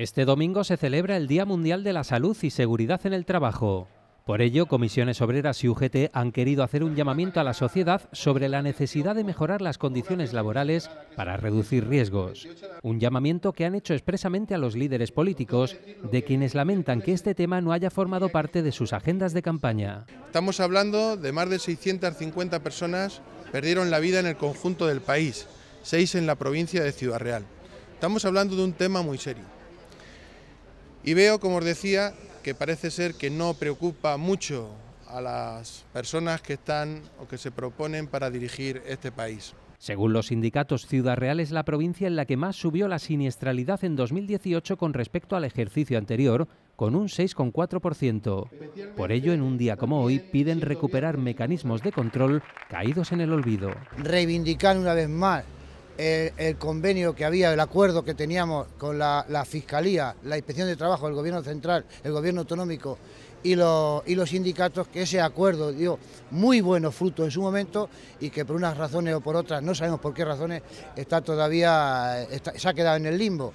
Este domingo se celebra el Día Mundial de la Salud y Seguridad en el Trabajo. Por ello, comisiones obreras y UGT han querido hacer un llamamiento a la sociedad sobre la necesidad de mejorar las condiciones laborales para reducir riesgos. Un llamamiento que han hecho expresamente a los líderes políticos, de quienes lamentan que este tema no haya formado parte de sus agendas de campaña. Estamos hablando de más de 650 personas perdieron la vida en el conjunto del país, seis en la provincia de Ciudad Real. Estamos hablando de un tema muy serio y veo, como os decía, que parece ser que no preocupa mucho a las personas que están o que se proponen para dirigir este país. Según los sindicatos, Ciudad Real es la provincia en la que más subió la siniestralidad en 2018 con respecto al ejercicio anterior, con un 6,4%. Por ello, en un día como hoy, piden recuperar mecanismos de control caídos en el olvido. Reivindicar una vez más el, convenio que había, el acuerdo que teníamos con la, Fiscalía, la Inspección de Trabajo, el Gobierno Central, el Gobierno Autonómico y, y los sindicatos, que ese acuerdo dio muy buenos frutos en su momento y que por unas razones o por otras, no sabemos por qué razones, está todavía, eh, se ha quedado en el limbo.